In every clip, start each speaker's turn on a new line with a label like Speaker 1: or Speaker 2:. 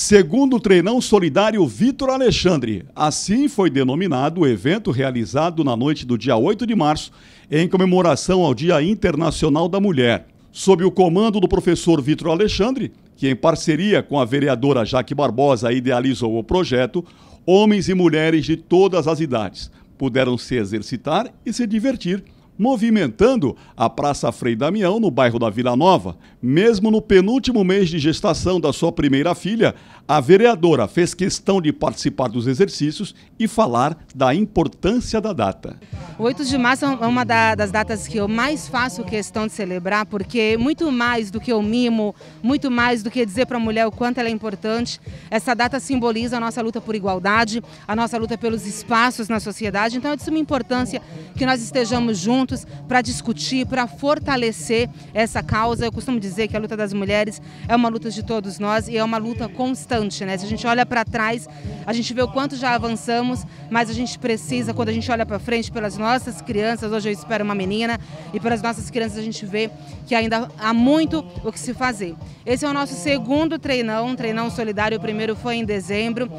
Speaker 1: Segundo o treinão solidário Vitor Alexandre, assim foi denominado o evento realizado na noite do dia 8 de março, em comemoração ao Dia Internacional da Mulher. Sob o comando do professor Vitor Alexandre, que em parceria com a vereadora Jaque Barbosa idealizou o projeto, homens e mulheres de todas as idades puderam se exercitar e se divertir movimentando a Praça Frei Damião, no bairro da Vila Nova. Mesmo no penúltimo mês de gestação da sua primeira filha, a vereadora fez questão de participar dos exercícios e falar da importância da data.
Speaker 2: O 8 de março é, é uma das datas que eu mais faço questão de celebrar, porque muito mais do que o mimo, muito mais do que dizer para a mulher o quanto ela é importante, essa data simboliza a nossa luta por igualdade, a nossa luta pelos espaços na sociedade. Então é de suma importância que nós estejamos juntos para discutir, para fortalecer essa causa. Eu costumo dizer que a luta das mulheres é uma luta de todos nós e é uma luta constante. Né? Se a gente olha para trás, a gente vê o quanto já avançamos, mas a gente precisa, quando a gente olha para frente pelas nossas nossas crianças. Hoje eu espero uma menina e para as nossas crianças a gente vê que ainda há muito o que se fazer. Esse é o nosso segundo treinão, um treinão solidário. O primeiro foi em dezembro.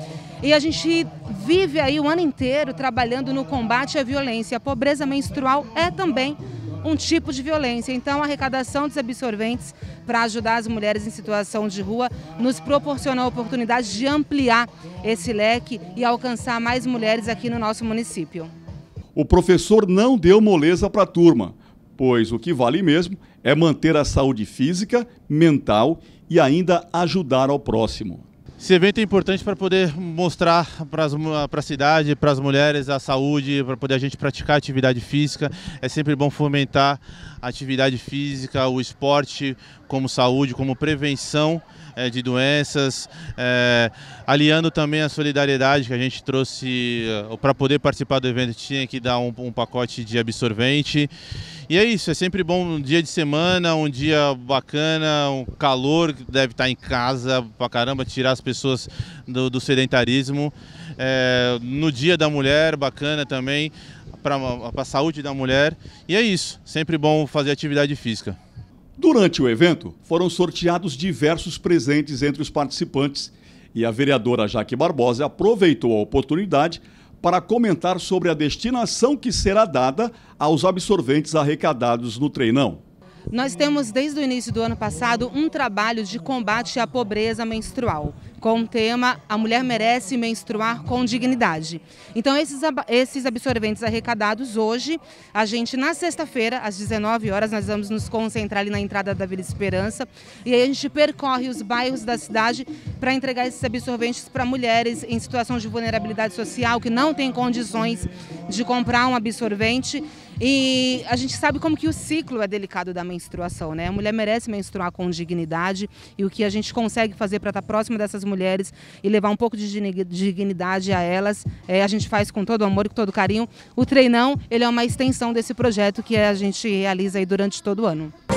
Speaker 2: E a gente vive aí o ano inteiro trabalhando no combate à violência. A pobreza menstrual é também um tipo de violência. Então, a arrecadação dos absorventes para ajudar as mulheres em situação de rua nos proporcionou a oportunidade de ampliar esse leque e alcançar mais mulheres aqui no nosso município.
Speaker 1: O professor não deu moleza para a turma, pois o que vale mesmo é manter a saúde física, mental e ainda ajudar ao próximo.
Speaker 3: Esse evento é importante para poder mostrar para a cidade, para as mulheres, a saúde, para poder a gente praticar atividade física. É sempre bom fomentar a atividade física, o esporte como saúde, como prevenção é, de doenças, é, aliando também a solidariedade que a gente trouxe é, para poder participar do evento, tinha que dar um, um pacote de absorvente. E é isso, é sempre bom um dia de semana, um dia bacana, um calor, deve estar tá em casa pra caramba, tirar as pessoas do, do sedentarismo. É, no dia da mulher, bacana também, para a saúde da mulher. E é isso, sempre bom fazer atividade física.
Speaker 1: Durante o evento, foram sorteados diversos presentes entre os participantes e a vereadora Jaque Barbosa aproveitou a oportunidade para comentar sobre a destinação que será dada aos absorventes arrecadados no treinão.
Speaker 2: Nós temos desde o início do ano passado um trabalho de combate à pobreza menstrual com o tema A Mulher Merece Menstruar com Dignidade. Então, esses, esses absorventes arrecadados hoje, a gente, na sexta-feira, às 19 horas, nós vamos nos concentrar ali na entrada da Vila Esperança e aí a gente percorre os bairros da cidade para entregar esses absorventes para mulheres em situação de vulnerabilidade social que não têm condições de comprar um absorvente e a gente sabe como que o ciclo é delicado da menstruação, né? A mulher merece menstruar com dignidade e o que a gente consegue fazer para estar tá próximo dessas mulheres e levar um pouco de dignidade a elas, é, a gente faz com todo amor e com todo carinho. O treinão, ele é uma extensão desse projeto que a gente realiza aí durante todo o ano.